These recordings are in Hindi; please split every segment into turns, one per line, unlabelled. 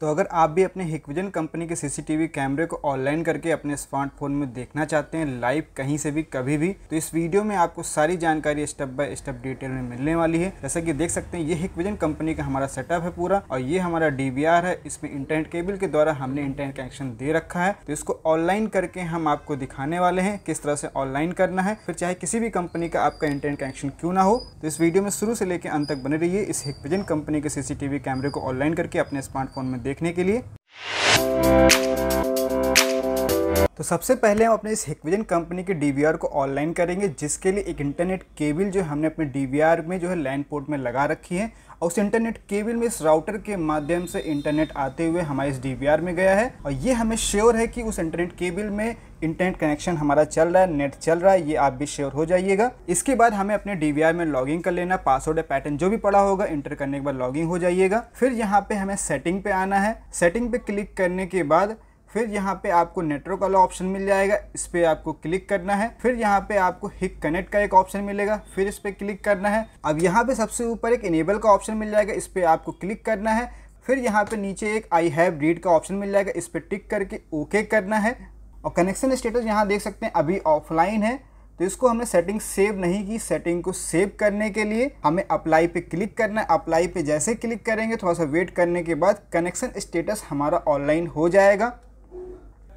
तो अगर आप भी अपने हिकविजन कंपनी के सीसीटीवी कैमरे को ऑनलाइन करके अपने स्मार्टफोन में देखना चाहते हैं लाइव कहीं से भी कभी भी तो इस वीडियो में आपको सारी जानकारी स्टेप बाय स्टेप डिटेल में मिलने वाली है जैसा कि देख सकते हैं ये हिकविजन कंपनी का हमारा सेटअप है पूरा और ये हमारा डी है इसमें इंटरनेट केबल के द्वारा हमने इंटरनेट कनेक्शन दे रखा है तो इसको ऑनलाइन करके हम आपको दिखाने वाले हैं किस तरह से ऑनलाइन करना है फिर चाहे किसी भी कंपनी का आपका इंटरनेट कनेक्शन क्यों ना हो तो इस वीडियो में शुरू से लेकर अंत तक बने रहिए इस हिकविजन कंपनी के सीसीटीवी कैमरे को ऑनलाइन करके अपने स्मार्टफोन में देखने के लिए तो सबसे पहले हम अपने इस हिक्विजन कंपनी के डी को ऑनलाइन करेंगे जिसके लिए एक इंटरनेट केबल जो हमने अपने डी में जो है लैंड पोर्ट में लगा रखी है और उस इंटरनेट केबल में इस राउटर के माध्यम से इंटरनेट आते हुए हमारे इस डी में गया है और ये हमें श्योर है कि उस इंटरनेट केबल में इंटरनेट कनेक्शन हमारा चल रहा है नेट चल रहा है ये आप भी श्योर हो जाइएगा इसके बाद हमें अपने डी में लॉगिंग कर लेना पासवर्ड या पैटर्न जो भी पड़ा होगा इंटर करने के बाद लॉगिंग हो जाइएगा फिर यहाँ पे हमें सेटिंग पे आना है सेटिंग पे क्लिक करने के बाद फिर यहाँ पे आपको नेटवर्क वाला ऑप्शन मिल जाएगा इस पर आपको क्लिक करना है फिर यहाँ पे आपको हिक कनेक्ट का एक ऑप्शन मिलेगा फिर इस पर क्लिक करना है अब यहाँ पे सबसे ऊपर एक इनेबल का ऑप्शन मिल जाएगा इस पर आपको क्लिक करना है फिर यहाँ पे नीचे एक आई हैव रीड का ऑप्शन मिल जाएगा इस पर टिक करके ओके करना है और कनेक्शन स्टेटस यहाँ देख सकते हैं अभी ऑफलाइन है तो इसको हमने सेटिंग सेव नहीं की सेटिंग को सेव करने के लिए हमें अप्लाई पे क्लिक करना है अप्लाई पे जैसे क्लिक करेंगे थोड़ा सा वेट करने के बाद कनेक्शन स्टेटस हमारा ऑनलाइन हो जाएगा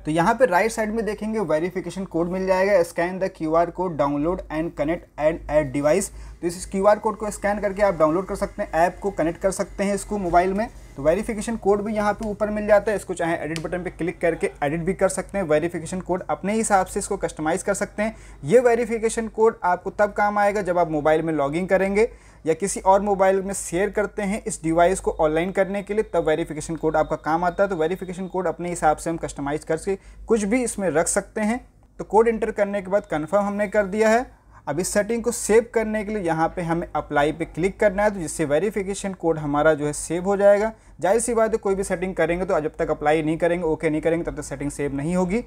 तो यहाँ पे राइट साइड में देखेंगे वेरिफिकेशन कोड मिल जाएगा scan the Q R code download and connect and add device तो इस क्यू आर कोड को स्कैन करके आप डाउनलोड कर सकते हैं ऐप को कनेक्ट कर सकते हैं इसको मोबाइल में तो वेरिफिकेशन कोड भी यहाँ पे ऊपर मिल जाता है इसको चाहे एडिट बटन पे क्लिक करके एडिट भी कर सकते हैं वेरिफिकेशन कोड अपने हिसाब से इसको कस्टमाइज़ कर सकते हैं ये वेरिफिकेशन कोड आपको तब काम आएगा जब आप मोबाइल में लॉगिन करेंगे या किसी और मोबाइल में शेयर करते हैं इस डिवाइस को ऑनलाइन करने के लिए तब वेरिफिकेशन कोड आपका काम आता है तो वेरिफिकेशन कोड अपने हिसाब से हम कस्टमाइज़ करके कुछ भी इसमें रख सकते हैं तो कोड इंटर करने के बाद कन्फर्म हमने कर दिया है अब इस सेटिंग को सेव करने के लिए यहाँ पे हमें अप्लाई पे क्लिक करना है तो जिससे वेरिफिकेशन कोड हमारा जो है सेव हो जाएगा जाहिर सी बात है कोई भी सेटिंग करेंगे तो जब तक अप्लाई नहीं करेंगे ओके नहीं करेंगे तब तक सेटिंग सेव नहीं होगी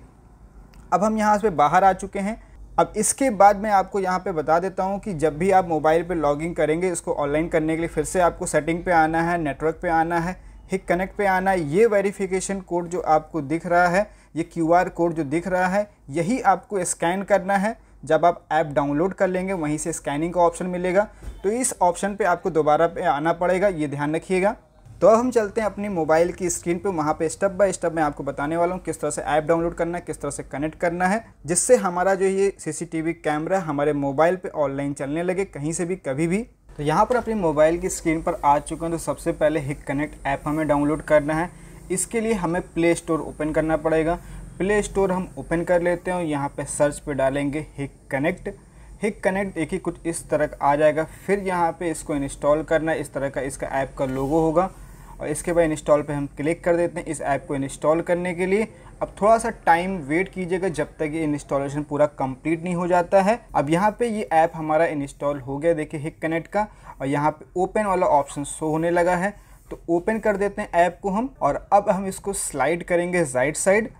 अब हम यहाँ से बाहर आ चुके हैं अब इसके बाद मैं आपको यहाँ पे बता देता हूँ कि जब भी आप मोबाइल पे लॉगिंग करेंगे इसको ऑनलाइन करने के लिए फिर से आपको सेटिंग पे आना है नेटवर्क पे आना है हिक कनेक्ट पे आना है ये वेरिफिकेशन कोड जो आपको दिख रहा है ये क्यूआर कोड जो दिख रहा है यही आपको स्कैन करना है जब आप ऐप डाउनलोड कर लेंगे वहीं से स्कैनिंग का ऑप्शन मिलेगा तो इस ऑप्शन पर आपको दोबारा पे आना पड़ेगा ये ध्यान रखिएगा तो अब हम चलते हैं अपनी मोबाइल की स्क्रीन पे वहाँ पे स्टेप बाय स्टेप मैं आपको बताने वाला हूँ किस तरह से ऐप डाउनलोड करना है किस तरह से कनेक्ट करना है जिससे हमारा जो ये सीसीटीवी कैमरा हमारे मोबाइल पे ऑनलाइन चलने लगे कहीं से भी कभी भी तो यहाँ पर अपनी मोबाइल की स्क्रीन पर आ चुके हैं तो सबसे पहले हिक कनेक्ट ऐप हमें डाउनलोड करना है इसके लिए हमें प्ले स्टोर ओपन करना पड़ेगा प्ले स्टोर हम ओपन कर लेते हैं और यहाँ पर सर्च पर डालेंगे हिक कनेक्ट हिक कनेक्ट एक ही कुछ इस तरह आ जाएगा फिर यहाँ पर इसको इंस्टॉल करना इस तरह का इसका ऐप का लोगो होगा और इसके बाद इंस्टॉल पर हम क्लिक कर देते हैं इस ऐप को इंस्टॉल करने के लिए अब थोड़ा सा टाइम वेट कीजिएगा जब तक ये इंस्टॉलेशन पूरा कंप्लीट नहीं हो जाता है अब यहाँ पे ये ऐप हमारा इंस्टॉल हो गया देखिए हिक कनेक्ट का और यहाँ पे ओपन वाला ऑप्शन शो होने लगा है तो ओपन कर देते हैं ऐप को हम और अब हम इसको स्लाइड करेंगे राइट साइड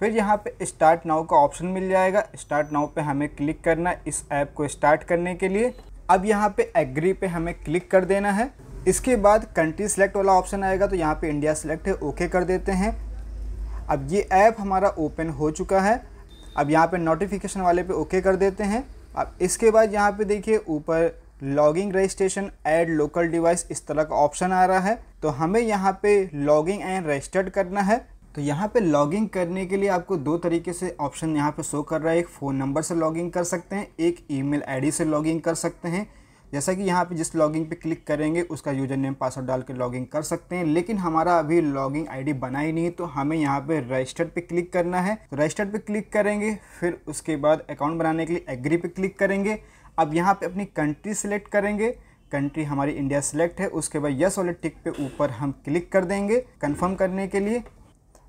फिर यहाँ पे स्टार्ट नाउ का ऑप्शन मिल जाएगा स्टार्ट नाउ पर हमें क्लिक करना इस ऐप को स्टार्ट करने के लिए अब यहाँ पे एग्री पे हमें क्लिक कर देना है इसके बाद कंट्री सेलेक्ट वाला ऑप्शन आएगा तो यहाँ पे इंडिया सेलेक्ट है ओके कर देते हैं अब ये ऐप हमारा ओपन हो चुका है अब यहाँ पे नोटिफिकेशन वाले पे ओके कर देते हैं अब इसके बाद यहाँ पे देखिए ऊपर login registration add local device इस तरह का ऑप्शन आ रहा है तो हमें यहाँ पे लॉगिंग एंड रजिस्टर्ड करना है तो यहाँ पे लॉगिंग करने के लिए आपको दो तरीके से ऑप्शन यहाँ पे शो कर रहा है एक फ़ोन नंबर से लॉगिंग कर सकते हैं एक ईमेल आईडी से लॉगिंग कर सकते हैं जैसा कि यहाँ पे जिस लॉगिंग पे क्लिक करेंगे उसका यूजर नेम पासवर्ड डाल के लॉगिंग कर सकते हैं लेकिन हमारा अभी लॉगिंग आईडी बना ही नहीं तो हमें यहाँ पे रजिस्टर्ड पे क्लिक करना है तो रजिस्टर्ड पे क्लिक करेंगे फिर उसके बाद अकाउंट बनाने के लिए एग्री पे क्लिक करेंगे अब यहाँ पे अपनी कंट्री सेलेक्ट करेंगे कंट्री हमारी इंडिया सेलेक्ट है उसके बाद यस वाले टिक पे ऊपर हम क्लिक कर देंगे कन्फर्म करने के लिए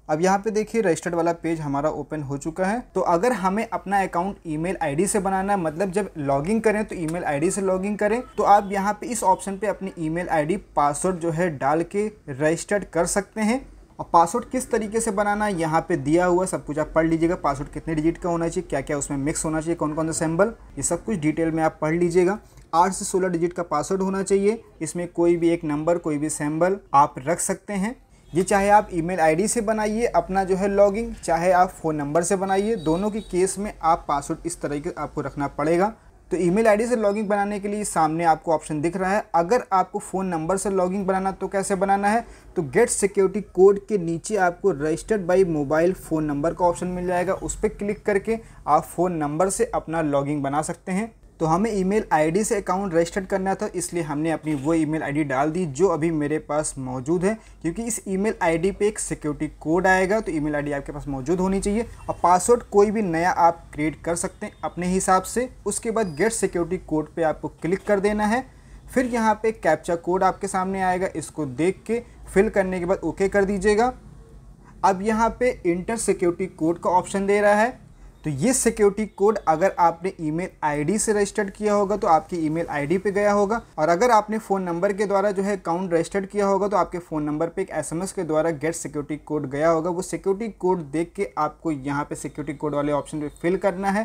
अब यहाँ पे देखिए रजिस्टर्ड वाला पेज हमारा ओपन हो चुका है तो अगर हमें अपना अकाउंट ईमेल आईडी से बनाना है मतलब जब लॉगिंग करें तो ईमेल आईडी से लॉगिंग करें तो आप यहाँ पे इस ऑप्शन पे अपनी ईमेल आईडी पासवर्ड जो है डाल के रजिस्टर्ड कर सकते हैं और पासवर्ड किस तरीके से बनाना है यहाँ पे दिया हुआ सब कुछ आप पढ़ लीजिएगा पासवर्ड कितने डिजिट का होना चाहिए क्या क्या उसमें मिक्स होना चाहिए कौन कौन सा सैम्बल ये सब कुछ डिटेल में आप पढ़ लीजिएगा आठ से सोलह डिजिट का पासवर्ड होना चाहिए इसमें कोई भी एक नंबर कोई भी सैम्बल आप रख सकते हैं ये चाहे आप ईमेल आईडी से बनाइए अपना जो है लॉगिंग चाहे आप फ़ोन नंबर से बनाइए दोनों के केस में आप पासवर्ड इस तरह के आपको रखना पड़ेगा तो ईमेल आईडी से लॉगिंग बनाने के लिए सामने आपको ऑप्शन दिख रहा है अगर आपको फ़ोन नंबर से लॉगिंग बनाना तो कैसे बनाना है तो गेट सिक्योरिटी कोड के नीचे आपको registered by mobile phone number का ऑप्शन मिल जाएगा उस पर क्लिक करके आप फ़ोन नंबर से अपना लॉगिंग बना सकते हैं तो हमें ईमेल आईडी से अकाउंट रजिस्टर्ड करना था इसलिए हमने अपनी वो ईमेल आईडी डाल दी जो अभी मेरे पास मौजूद है क्योंकि इस ईमेल आईडी पे एक सिक्योरिटी कोड आएगा तो ईमेल आईडी आपके पास मौजूद होनी चाहिए और पासवर्ड कोई भी नया आप क्रिएट कर सकते हैं अपने हिसाब से उसके बाद गेट सिक्योरिटी कोड पर आपको क्लिक कर देना है फिर यहाँ पर कैप्चा कोड आपके सामने आएगा इसको देख के फिल करने के बाद ओके कर दीजिएगा अब यहाँ पे इंटर सिक्योरिटी कोड का ऑप्शन दे रहा है तो ये सिक्योरिटी कोड अगर आपने ईमेल आईडी से रजिस्टर्ड किया होगा तो आपकी ईमेल आईडी पे गया होगा और अगर आपने फ़ोन नंबर के द्वारा जो है अकाउंट रजिस्टर्ड किया होगा तो आपके फ़ोन नंबर पे एक एसएमएस के द्वारा गेट सिक्योरिटी कोड गया होगा वो सिक्योरिटी कोड देख के आपको यहाँ पे सिक्योरिटी कोड वाले ऑप्शन पर फिल करना है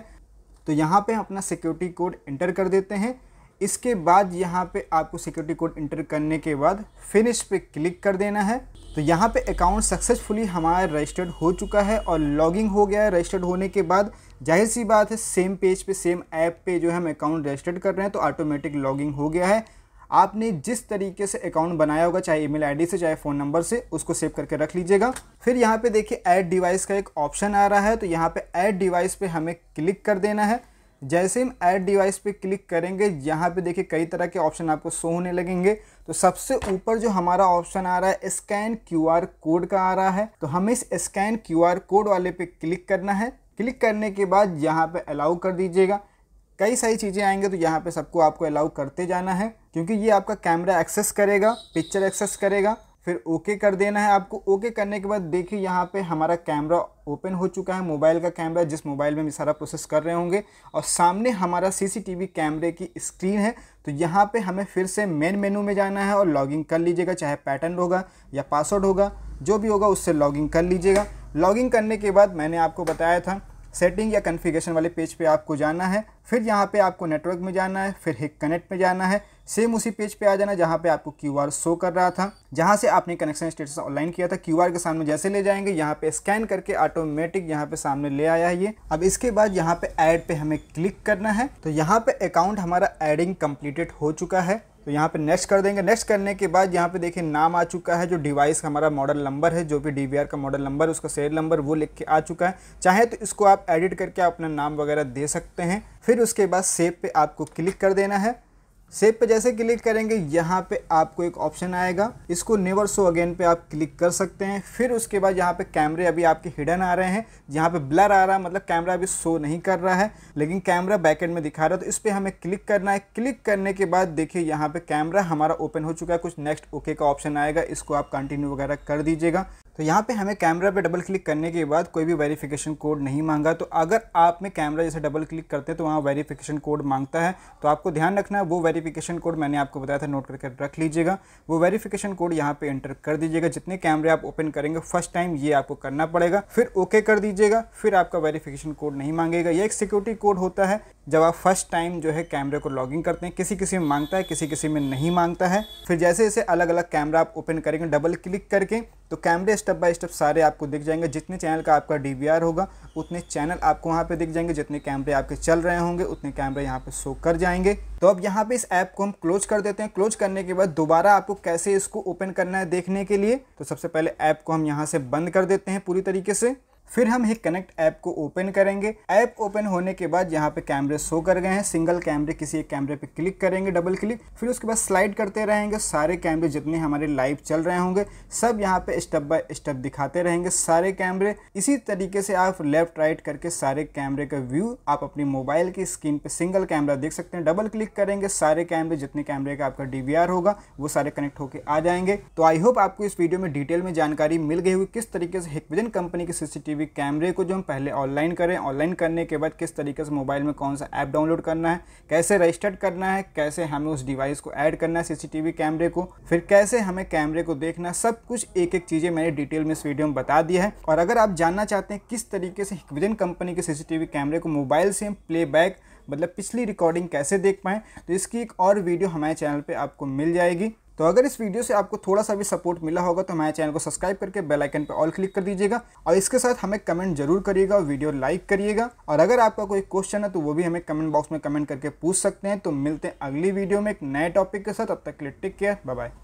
तो यहाँ पर अपना सिक्योरिटी कोड इंटर कर देते हैं इसके बाद यहाँ पर आपको सिक्योरिटी कोड इंटर करने के बाद फिनिश पे क्लिक कर देना है तो यहाँ पे अकाउंट सक्सेसफुली हमारा रजिस्टर्ड हो चुका है और लॉगिंग हो गया है रजिस्टर्ड होने के बाद जाहिर सी बात है सेम पेज पे सेम ऐप पे जो हम अकाउंट रजिस्टर्ड कर रहे हैं तो ऑटोमेटिक लॉगिंग हो गया है आपने जिस तरीके से अकाउंट बनाया होगा चाहे ईमेल आईडी से चाहे फ़ोन नंबर से उसको सेव करके रख लीजिएगा फिर यहाँ पे देखिए ऐड डिवाइस का एक ऑप्शन आ रहा है तो यहाँ पे ऐड डिवाइस पे हमें क्लिक कर देना है जैसे हम ऐड डिवाइस पे क्लिक करेंगे यहाँ पे देखिए कई तरह के ऑप्शन आपको शो होने लगेंगे तो सबसे ऊपर जो हमारा ऑप्शन आ रहा है स्कैन क्यूआर कोड का आ रहा है तो हमें इस स्कैन क्यूआर कोड वाले पे क्लिक करना है क्लिक करने के बाद यहाँ पे अलाउ कर दीजिएगा कई सारी चीज़ें आएंगे तो यहाँ पे सबको आपको अलाउ करते जाना है क्योंकि ये आपका कैमरा एक्सेस करेगा पिक्चर एक्सेस करेगा फिर ओके कर देना है आपको ओके करने के बाद देखिए यहाँ पे हमारा कैमरा ओपन हो चुका है मोबाइल का कैमरा जिस मोबाइल में हम सारा प्रोसेस कर रहे होंगे और सामने हमारा सीसीटीवी कैमरे की स्क्रीन है तो यहाँ पे हमें फिर से मेन मेनू में जाना है और लॉगिंग कर लीजिएगा चाहे पैटर्न होगा या पासवर्ड होगा जो भी होगा उससे लॉगिंग कर लीजिएगा लॉगिंग करने के बाद मैंने आपको बताया था सेटिंग या कन्फिगेशन वाले पेज पे आपको जाना है फिर यहाँ पे आपको नेटवर्क में जाना है फिर हिक कनेक्ट में जाना है सेम उसी पेज पे आ जाना जहाँ पे आपको क्यू आर शो कर रहा था जहाँ से आपने कनेक्शन स्टेटस ऑनलाइन किया था क्यू आर के सामने जैसे ले जाएंगे यहाँ पे स्कैन करके ऑटोमेटिक यहाँ पे सामने ले आया है ये अब इसके बाद यहाँ पे ऐड पे हमें क्लिक करना है तो यहाँ पे अकाउंट हमारा एडिंग कम्प्लीटेड हो चुका है तो यहाँ पे नेक्स्ट कर देंगे नेक्स्ट करने के बाद यहाँ पे देखिए नाम आ चुका है जो डिवाइस का हमारा मॉडल नंबर है जो भी डी का मॉडल नंबर उसका सेल नंबर वो लिख के आ चुका है चाहे तो इसको आप एडिट करके अपना नाम वगैरह दे सकते हैं फिर उसके बाद सेव पे आपको क्लिक कर देना है सेव पे जैसे क्लिक करेंगे यहाँ पे आपको एक ऑप्शन आएगा इसको नेवर सो अगेन पे आप क्लिक कर सकते हैं फिर उसके बाद यहाँ पे कैमरे अभी आपके हिडन आ रहे हैं यहाँ पे ब्लर आ रहा है मतलब कैमरा अभी शो नहीं कर रहा है लेकिन कैमरा बैकेंड में दिखा रहा है तो इस पर हमें क्लिक करना है क्लिक करने के बाद देखिए यहाँ पे कैमरा हमारा ओपन हो चुका है कुछ नेक्स्ट ओके का ऑप्शन आएगा इसको आप कंटिन्यू वगैरह कर दीजिएगा तो यहाँ पे हमें कैमरा पे डबल क्लिक करने के बाद कोई भी वेरिफिकेशन कोड नहीं मांगा तो अगर आप में कैमरा जैसे डबल क्लिक करते हैं तो वहाँ वेरिफिकेशन कोड मांगता है तो आपको ध्यान रखना है वो वेरिफिकेशन कोड मैंने आपको बताया था नोट करके रख लीजिएगा वो वेरिफिकेशन कोड यहाँ पे एंटर कर दीजिएगा जितने कैमरे आप ओपन करेंगे फर्स्ट टाइम ये आपको करना पड़ेगा फिर ओके कर दीजिएगा फिर आपका वेरीफिकेशन कोड नहीं मांगेगा ये एक सिक्योरिटी कोड होता है जब आप फर्स्ट टाइम जो है कैमरे को लॉगिंग करते हैं किसी किसी में मांगता है किसी किसी में नहीं मांगता है फिर जैसे जैसे अलग अलग कैमरा आप ओपन करेंगे डबल क्लिक करके तो कैमरे स्टेप बाय स्टेप सारे आपको दिख जाएंगे जितने चैनल का आपका डी होगा उतने चैनल आपको वहाँ पे दिख जाएंगे जितने कैमरे आपके चल रहे होंगे उतने कैमरे यहाँ पे शो कर जाएंगे तो अब यहाँ पे इस ऐप को हम क्लोज कर देते हैं क्लोज करने के बाद दोबारा आपको कैसे इसको ओपन करना है देखने के लिए तो सबसे पहले ऐप को हम यहाँ से बंद कर देते हैं पूरी तरीके से फिर हम एक कनेक्ट ऐप को ओपन करेंगे ऐप ओपन होने के बाद यहाँ पे कैमरे शो कर गए हैं सिंगल कैमरे किसी एक कैमरे पे क्लिक करेंगे डबल क्लिक फिर उसके बाद स्लाइड करते रहेंगे सारे कैमरे जितने हमारे लाइव चल रहे होंगे सब यहाँ पे स्टेप बाय स्टेप दिखाते रहेंगे सारे कैमरे इसी तरीके से आप लेफ्ट राइट करके सारे कैमरे का व्यू आप अपनी मोबाइल की स्क्रीन पे सिंगल कैमरा देख सकते हैं डबल क्लिक करेंगे सारे कैमरे जितने कैमरे का आपका डी होगा वो सारे कनेक्ट होकर आ जाएंगे तो आई होप आपको इस वीडियो में डिटेल में जानकारी मिल गई हुई किस तरीके से हिकविजन कंपनी की सीसीटीवी भी कैमरे को जो हम पहले ऑनलाइन करें ऑनलाइन करने के बाद किस तरीके से मोबाइल में कौन सा ऐप डाउनलोड करना है कैसे रजिस्टर्ड करना है कैसे हमें उस डिवाइस को ऐड करना है सी कैमरे को फिर कैसे हमें कैमरे को देखना सब कुछ एक एक चीज़ें मैंने डिटेल में इस वीडियो में बता दिया है और अगर आप जानना चाहते हैं किस तरीके से हिकविजन कंपनी के सीसीटीवी कैमरे को मोबाइल से प्लेबैक मतलब पिछली रिकॉर्डिंग कैसे देख पाएँ तो इसकी एक और वीडियो हमारे चैनल पर आपको मिल जाएगी तो अगर इस वीडियो से आपको थोड़ा सा भी सपोर्ट मिला होगा तो हमारे चैनल को सब्सक्राइब करके बेल आइकन पर ऑल क्लिक कर दीजिएगा और इसके साथ हमें कमेंट जरूर करिएगा वीडियो लाइक करिएगा और अगर आपका कोई क्वेश्चन है तो वो भी हमें कमेंट बॉक्स में कमेंट करके पूछ सकते हैं तो मिलते हैं अगली वीडियो में एक नए टॉपिक के साथ अब तक क्लिक लिए टेक केयर बाय